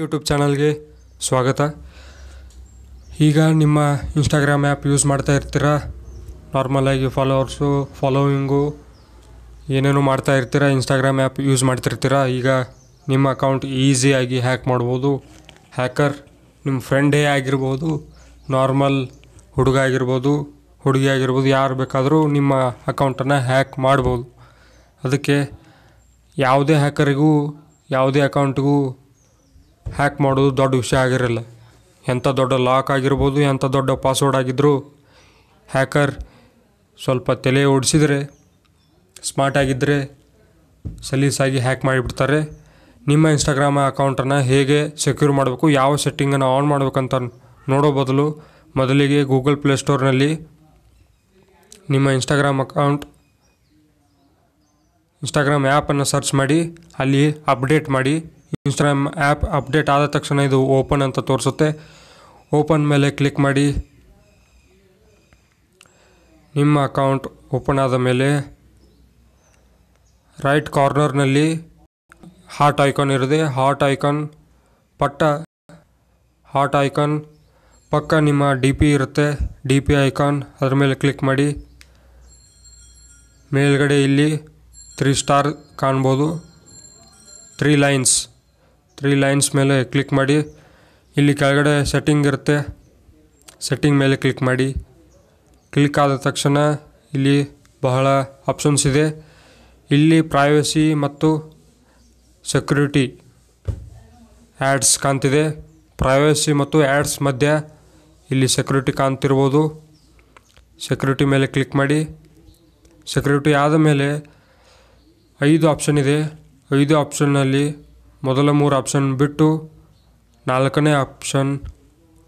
YouTube ಚಾನಲ್ಗೆ ಸ್ವಾಗತ ಈಗ ನಿಮ್ಮ ಇನ್ಸ್ಟಾಗ್ರಾಮ್ ಆ್ಯಪ್ ಯೂಸ್ ಮಾಡ್ತಾ ಇರ್ತೀರ ನಾರ್ಮಲಾಗಿ ಫಾಲೋವರ್ಸು ಫಾಲೋವಿಂಗು ಏನೇನು ಮಾಡ್ತಾ ಇರ್ತೀರ ಇನ್ಸ್ಟಾಗ್ರಾಮ್ ಆ್ಯಪ್ ಯೂಸ್ ಮಾಡ್ತಿರ್ತೀರ ಈಗ ನಿಮ್ಮ ಅಕೌಂಟ್ ಈಸಿಯಾಗಿ ಹ್ಯಾಕ್ ಮಾಡ್ಬೋದು ಹ್ಯಾಕರ್ ನಿಮ್ಮ ಫ್ರೆಂಡೇ ಆಗಿರ್ಬೋದು ನಾರ್ಮಲ್ ಹುಡುಗ ಆಗಿರ್ಬೋದು ಹುಡುಗಿ ಆಗಿರ್ಬೋದು ಯಾರು ಬೇಕಾದರೂ ನಿಮ್ಮ ಅಕೌಂಟನ್ನು ಹ್ಯಾಕ್ ಮಾಡ್ಬೋದು ಅದಕ್ಕೆ ಯಾವುದೇ ಹ್ಯಾಕರಿಗೂ ಯಾವುದೇ ಅಕೌಂಟ್ಗೂ ಹ್ಯಾಕ್ ಮಾಡೋದು ದೊಡ್ಡ ವಿಷಯ ಆಗಿರಲ್ಲ ಎಂಥ ದೊಡ್ಡ ಲಾಕ್ ಆಗಿರ್ಬೋದು ಎಂಥ ದೊಡ್ಡ ಪಾಸ್ವರ್ಡ್ ಆಗಿದ್ದರೂ ಹ್ಯಾಕರ್ ಸ್ವಲ್ಪ ತಲೆ ಓಡಿಸಿದರೆ ಸ್ಮಾರ್ಟ್ ಆಗಿದ್ದರೆ ಸಲೀಸಾಗಿ ಹ್ಯಾಕ್ ಮಾಡಿಬಿಡ್ತಾರೆ ನಿಮ್ಮ ಇನ್ಸ್ಟಾಗ್ರಾಮ್ ಅಕೌಂಟನ್ನು ಹೇಗೆ ಸೆಕ್ಯೂರ್ ಮಾಡಬೇಕು ಯಾವ ಸೆಟ್ಟಿಂಗನ್ನು ಆನ್ ಮಾಡಬೇಕಂತ ನೋಡೋ ಬದಲು ಮೊದಲಿಗೆ ಗೂಗಲ್ ಸ್ಟೋರ್ನಲ್ಲಿ ನಿಮ್ಮ ಇನ್ಸ್ಟಾಗ್ರಾಮ್ ಅಕೌಂಟ್ ಇನ್ಸ್ಟಾಗ್ರಾಮ್ ಆ್ಯಪನ್ನು ಸರ್ಚ್ ಮಾಡಿ ಅಲ್ಲಿ ಅಪ್ಡೇಟ್ ಮಾಡಿ ಇನ್ಸ್ಟಾಗ್ರಾಮ್ ಆ್ಯಪ್ ಅಪ್ಡೇಟ್ ಆದ ತಕ್ಷಣ ಇದು ಓಪನ್ ಅಂತ ತೋರಿಸುತ್ತೆ ಓಪನ್ ಮೇಲೆ ಕ್ಲಿಕ್ ಮಾಡಿ ನಿಮ್ಮ ಅಕೌಂಟ್ ಓಪನ್ ಆದ ಮೇಲೆ ರೈಟ್ ಕಾರ್ನರ್ನಲ್ಲಿ ಹಾಟ್ ಐಕಾನ್ ಇರುತ್ತೆ ಹಾಟ್ ಐಕಾನ್ ಪಟ್ಟ ಹಾಟ್ ಐಕಾನ್ ಪಕ್ಕ ನಿಮ್ಮ ಡಿ ಪಿ ಇರುತ್ತೆ ಡಿ ಪಿ ಐಕಾನ್ ಅದರ ಮೇಲೆ ಕ್ಲಿಕ್ ಮಾಡಿ ಮೇಲ್ಗಡೆ ಇಲ್ಲಿ ತ್ರೀ ಸ್ಟಾರ್ ಕಾಣ್ಬೋದು ತ್ರೀ ಲೈನ್ಸ್ ತ್ರೀ ಲೈನ್ಸ್ ಮೇಲೆ ಕ್ಲಿಕ್ ಮಾಡಿ ಇಲ್ಲಿ ಕೆಳಗಡೆ ಸೆಟ್ಟಿಂಗ್ ಇರುತ್ತೆ ಸೆಟ್ಟಿಂಗ್ ಮೇಲೆ ಕ್ಲಿಕ್ ಮಾಡಿ ಕ್ಲಿಕ್ ಆದ ತಕ್ಷಣ ಇಲ್ಲಿ ಬಹಳ ಆಪ್ಷನ್ಸ್ ಇದೆ ಇಲ್ಲಿ ಪ್ರೈವಸಿ ಮತ್ತು ಸೆಕ್ಯೂರಿಟಿ ಆ್ಯಡ್ಸ್ ಕಾಣ್ತಿದೆ ಪ್ರೈವಸಿ ಮತ್ತು ಆ್ಯಡ್ಸ್ ಮಧ್ಯೆ ಇಲ್ಲಿ ಸೆಕ್ಯೂರಿಟಿ ಕಾಣ್ತಿರ್ಬೋದು ಸೆಕ್ಯೂರಿಟಿ ಮೇಲೆ ಕ್ಲಿಕ್ ಮಾಡಿ ಸೆಕ್ಯೂರಿಟಿ ಆದ ಮೇಲೆ ಐದು ಆಪ್ಷನ್ ಇದೆ ಐದು ಆಪ್ಷನ್ನಲ್ಲಿ ಮೊದಲ ಮೂರು ಆಪ್ಷನ್ ಬಿಟ್ಟು ನಾಲ್ಕನೇ ಆಪ್ಷನ್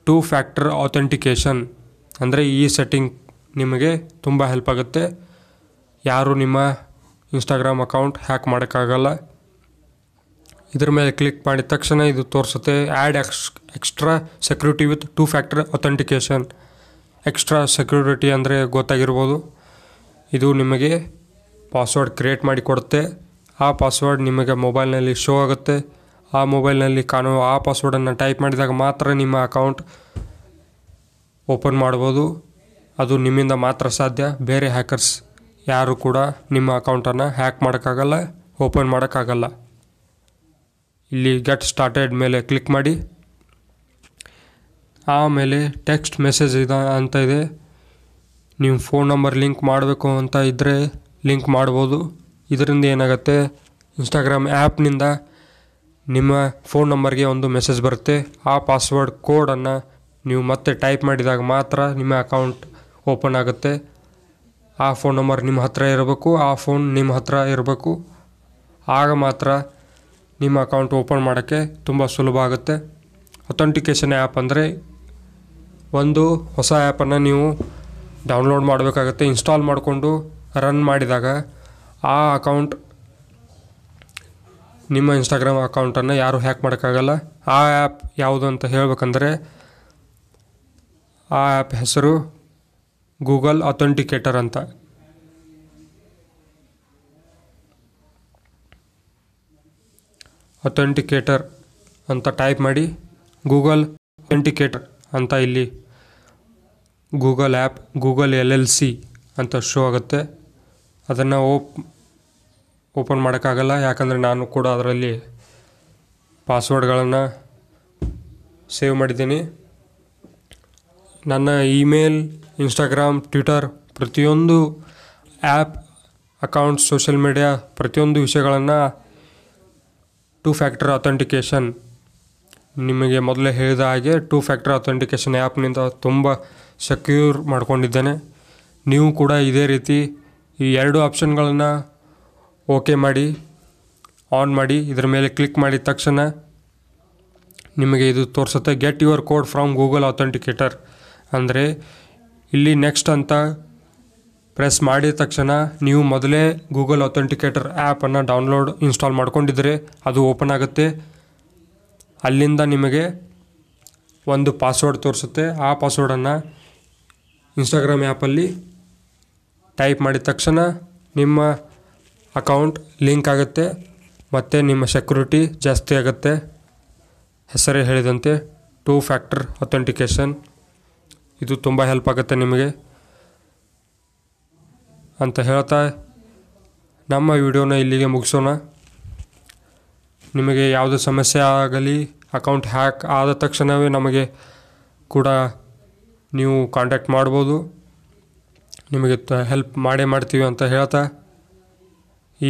ಟೂ ಫ್ಯಾಕ್ಟರ್ ಅಥೆಂಟಿಕೇಷನ್ ಅಂದರೆ ಈ ಸೆಟ್ಟಿಂಗ್ ನಿಮಗೆ ತುಂಬ ಹೆಲ್ಪ್ ಆಗುತ್ತೆ ಯಾರು ನಿಮ್ಮ ಇನ್ಸ್ಟಾಗ್ರಾಮ್ ಅಕೌಂಟ್ ಹ್ಯಾಕ್ ಮಾಡೋಕ್ಕಾಗಲ್ಲ ಇದ್ರ ಮೇಲೆ ಕ್ಲಿಕ್ ಮಾಡಿದ ತಕ್ಷಣ ಇದು ತೋರಿಸುತ್ತೆ ಆ್ಯಡ್ ಎಕ್ಸ್ extra security with two factor authentication extra security ಅಂದರೆ ಗೊತ್ತಾಗಿರ್ಬೋದು ಇದು ನಿಮಗೆ ಪಾಸ್ವರ್ಡ್ ಕ್ರಿಯೇಟ್ ಮಾಡಿ ಕೊಡುತ್ತೆ ಆ ಪಾಸ್ವರ್ಡ್ ನಿಮಗೆ ಮೊಬೈಲ್ನಲ್ಲಿ ಶೋ ಆಗುತ್ತೆ ಆ ಮೊಬೈಲ್ನಲ್ಲಿ ಕಾಣೋ ಆ ಪಾಸ್ವರ್ಡನ್ನು ಟೈಪ್ ಮಾಡಿದಾಗ ಮಾತ್ರ ನಿಮ್ಮ ಅಕೌಂಟ್ ಓಪನ್ ಮಾಡ್ಬೋದು ಅದು ನಿಮ್ಮಿಂದ ಮಾತ್ರ ಸಾಧ್ಯ ಬೇರೆ ಹ್ಯಾಕರ್ಸ್ ಯಾರು ಕೂಡ ನಿಮ್ಮ ಅಕೌಂಟನ್ನು ಹ್ಯಾಕ್ ಮಾಡೋಕ್ಕಾಗಲ್ಲ ಓಪನ್ ಮಾಡೋಕ್ಕಾಗಲ್ಲ ಇಲ್ಲಿ ಗೆಟ್ ಸ್ಟಾರ್ಟೆಡ್ ಮೇಲೆ ಕ್ಲಿಕ್ ಮಾಡಿ ಆಮೇಲೆ ಟೆಕ್ಸ್ಟ್ ಮೆಸೇಜ್ ಇದೆ ಅಂತ ಇದೆ ನೀವು ಫೋನ್ ನಂಬರ್ ಲಿಂಕ್ ಮಾಡಬೇಕು ಅಂತ ಇದ್ದರೆ ಲಿಂಕ್ ಮಾಡ್ಬೋದು ಇದರಿಂದ ಏನಾಗುತ್ತೆ ಇನ್ಸ್ಟಾಗ್ರಾಮ್ ಆ್ಯಪ್ನಿಂದ ನಿಮ್ಮ ಫೋನ್ ನಂಬರ್ಗೆ ಒಂದು ಮೆಸೇಜ್ ಬರುತ್ತೆ ಆ ಪಾಸ್ವರ್ಡ್ ಕೋಡನ್ನು ನೀವು ಮತ್ತೆ ಟೈಪ್ ಮಾಡಿದಾಗ ಮಾತ್ರ ನಿಮ್ಮ ಅಕೌಂಟ್ ಓಪನ್ ಆಗುತ್ತೆ ಆ ಫೋನ್ ನಂಬರ್ ನಿಮ್ಮ ಹತ್ತಿರ ಇರಬೇಕು ಆ ಫೋನ್ ನಿಮ್ಮ ಹತ್ತಿರ ಇರಬೇಕು ಆಗ ಮಾತ್ರ ನಿಮ್ಮ ಅಕೌಂಟ್ ಓಪನ್ ಮಾಡೋಕ್ಕೆ ತುಂಬ ಸುಲಭ ಆಗುತ್ತೆ ಅಥೆಂಟಿಕೇಷನ್ ಆ್ಯಪ್ ಅಂದರೆ ಒಂದು ಹೊಸ ಆ್ಯಪನ್ನು ನೀವು ಡೌನ್ಲೋಡ್ ಮಾಡಬೇಕಾಗುತ್ತೆ ಇನ್ಸ್ಟಾಲ್ ಮಾಡಿಕೊಂಡು ರನ್ ಮಾಡಿದಾಗ ಆ ಅಕೌಂಟ್ ನಿಮ್ಮ ಇನ್ಸ್ಟಾಗ್ರಾಮ್ ಅಕೌಂಟನ್ನು ಯಾರೂ ಹ್ಯಾಕ್ ಮಾಡೋಕ್ಕಾಗಲ್ಲ ಆ ಆ್ಯಪ್ ಯಾವುದು ಅಂತ ಹೇಳಬೇಕಂದ್ರೆ ಆ ಆ್ಯಪ್ ಹೆಸರು ಗೂಗಲ್ ಅಥೆಂಟಿಕೇಟರ್ ಅಂತ ಅಥೆಂಟಿಕೇಟರ್ ಅಂತ ಟೈಪ್ ಮಾಡಿ ಗೂಗಲ್ ಅಥೆಂಟಿಕೇಟರ್ ಅಂತ ಇಲ್ಲಿ Google app Google L L C ಅಂತ ಶೋ ಆಗುತ್ತೆ ಅದನ್ನು ಓಪ್ ಓಪನ್ ಮಾಡೋಕ್ಕಾಗಲ್ಲ ಯಾಕಂದರೆ ನಾನು ಕೂಡ ಅದರಲ್ಲಿ ಪಾಸ್ವರ್ಡ್ಗಳನ್ನು ಸೇವ್ ಮಾಡಿದ್ದೀನಿ ನನ್ನ ಇಮೇಲ್ ಇನ್ಸ್ಟಾಗ್ರಾಮ್ ಟ್ವಿಟರ್ ಪ್ರತಿಯೊಂದು ಆ್ಯಪ್ ಅಕೌಂಟ್ಸ್ ಸೋಷಿಯಲ್ ಮೀಡಿಯಾ ಪ್ರತಿಯೊಂದು ವಿಷಯಗಳನ್ನು ಟೂ ಫ್ಯಾಕ್ಟರ್ ಅಥೆಂಟಿಕೇಷನ್ ನಿಮಗೆ ಮೊದಲೇ ಹೇಳಿದ ಹಾಗೆ ಟೂ ಫ್ಯಾಕ್ಟರ್ ಅಥೆಂಟಿಕೇಷನ್ ಆ್ಯಪ್ನಿಂದ ತುಂಬ ಸೆಕ್ಯೂರ್ ಮಾಡ್ಕೊಂಡಿದ್ದೇನೆ ನೀವು ಕೂಡ ಇದೇ ರೀತಿ ಈ ಎರಡು ಆಪ್ಷನ್ಗಳನ್ನು ಓಕೆ ಮಾಡಿ ಆನ್ ಮಾಡಿ ಇದರ ಮೇಲೆ ಕ್ಲಿಕ್ ಮಾಡಿದ ತಕ್ಷಣ ನಿಮಗೆ ಇದು ತೋರಿಸುತ್ತೆ get your code from Google authenticator ಅಂದರೆ ಇಲ್ಲಿ ನೆಕ್ಸ್ಟ್ ಅಂತ ಪ್ರೆಸ್ ಮಾಡಿದ ತಕ್ಷಣ ನೀವು ಮೊದಲೇ ಗೂಗಲ್ ಅಥೆಂಟಿಕೇಟರ್ ಆ್ಯಪನ್ನು ಡೌನ್ಲೋಡ್ ಇನ್ಸ್ಟಾಲ್ ಮಾಡ್ಕೊಂಡಿದ್ರೆ ಅದು ಓಪನ್ ಆಗುತ್ತೆ ಅಲ್ಲಿಂದ ನಿಮಗೆ ಒಂದು ಪಾಸ್ವರ್ಡ್ ತೋರಿಸುತ್ತೆ ಆ ಪಾಸ್ವರ್ಡನ್ನು ಇನ್ಸ್ಟಾಗ್ರಾಮ್ ಆ್ಯಪಲ್ಲಿ ಟೈಪ್ ಮಾಡಿದ ತಕ್ಷಣ ನಿಮ್ಮ ಅಕೌಂಟ್ ಲಿಂಕ್ ಆಗುತ್ತೆ ಮತ್ತು ನಿಮ್ಮ ಸೆಕ್ಯೂರಿಟಿ ಜಾಸ್ತಿ ಆಗುತ್ತೆ ಹೆಸರೇ ಹೇಳಿದಂತೆ ಟೂ ಫ್ಯಾಕ್ಟರ್ ಅಥೆಂಟಿಕೇಷನ್ ಇದು ತುಂಬ ಹೆಲ್ಪ್ ಆಗುತ್ತೆ ನಿಮಗೆ ಅಂತ ಹೇಳ್ತಾ ನಮ್ಮ ವಿಡಿಯೋನ ಇಲ್ಲಿಗೆ ಮುಗಿಸೋಣ ನಿಮಗೆ ಯಾವುದೇ ಸಮಸ್ಯೆ ಆಗಲಿ ಅಕೌಂಟ್ ಹ್ಯಾಕ್ ಆದ ತಕ್ಷಣವೇ ನಮಗೆ ಕೂಡ ನೀವು ಕಾಂಟ್ಯಾಕ್ಟ್ ಮಾಡ್ಬೋದು ನಿಮಗೆ ಹೆಲ್ಪ್ ಮಾಡೇ ಮಾಡ್ತೀವಿ ಅಂತ ಹೇಳ್ತಾ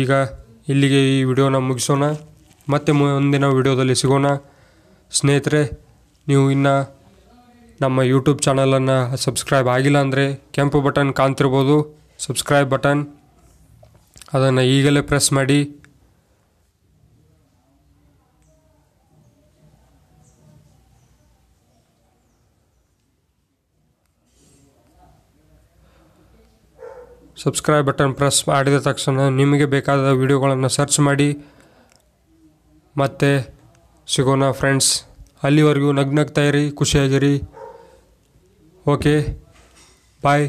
ಈಗ ಇಲ್ಲಿಗೆ ಈ ವಿಡಿಯೋನ ಮುಗಿಸೋಣ ಮತ್ತೆ ಮುಂದಿನ ವಿಡಿಯೋದಲ್ಲಿ ಸಿಗೋಣ ಸ್ನೇಹಿತರೆ ನೀವು ಇನ್ನು ನಮ್ಮ ಯೂಟ್ಯೂಬ್ ಚಾನಲನ್ನು ಸಬ್ಸ್ಕ್ರೈಬ್ ಆಗಿಲ್ಲ ಅಂದರೆ ಕೆಂಪು ಬಟನ್ ಕಾಣ್ತಿರ್ಬೋದು ಸಬ್ಸ್ಕ್ರೈಬ್ ಬಟನ್ ಅದನ್ನು ಈಗಲೇ ಪ್ರೆಸ್ ಮಾಡಿ ಸಬ್ಸ್ಕ್ರೈಬ್ ಬಟನ್ ಪ್ರೆಸ್ ಮಾಡಿದ ತಕ್ಷಣ ನಿಮಗೆ ಬೇಕಾದ ವಿಡಿಯೋಗಳನ್ನು ಸರ್ಚ್ ಮಾಡಿ ಮತ್ತೆ ಸಿಗೋಣ ಫ್ರೆಂಡ್ಸ್ ಅಲ್ಲಿವರೆಗೂ ನಗ್ನಗ್ತಾಯಿರಿ ಖುಷಿಯಾಗಿರಿ ಓಕೆ ಬಾಯ್